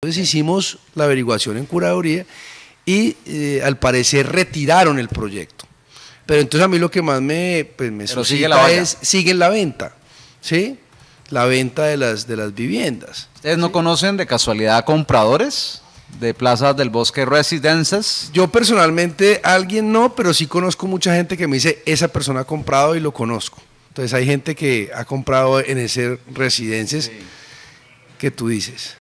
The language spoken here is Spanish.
Entonces hicimos la averiguación en curaduría y eh, al parecer retiraron el proyecto. Pero entonces a mí lo que más me, pues, me sigue la es, sigue la venta, ¿sí? La venta de las, de las viviendas. ¿Ustedes no conocen de casualidad compradores de plazas del bosque residencias? Yo personalmente, alguien no, pero sí conozco mucha gente que me dice, esa persona ha comprado y lo conozco. Entonces hay gente que ha comprado en ese residencias que tú dices.